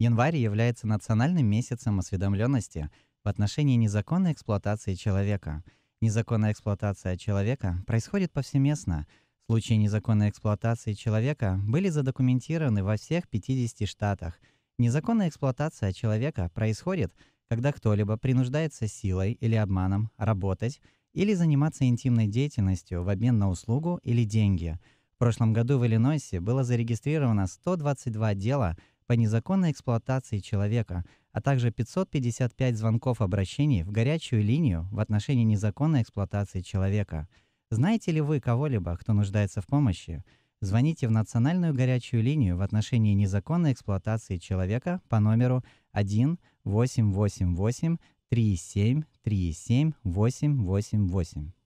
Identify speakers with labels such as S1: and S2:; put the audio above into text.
S1: Январь является национальным месяцем осведомленности в отношении незаконной эксплуатации человека. Незаконная эксплуатация человека происходит повсеместно. Случаи незаконной эксплуатации человека были задокументированы во всех 50 штатах. Незаконная эксплуатация человека происходит, когда кто-либо принуждается силой или обманом работать или заниматься интимной деятельностью в обмен на услугу или деньги. В прошлом году в Иллинойсе было зарегистрировано 122 дела по незаконной эксплуатации человека, а также 555 звонков обращений в горячую линию в отношении незаконной эксплуатации человека. Знаете ли вы кого-либо, кто нуждается в помощи? Звоните в национальную горячую линию в отношении незаконной эксплуатации человека по номеру 1 888 37 37 888.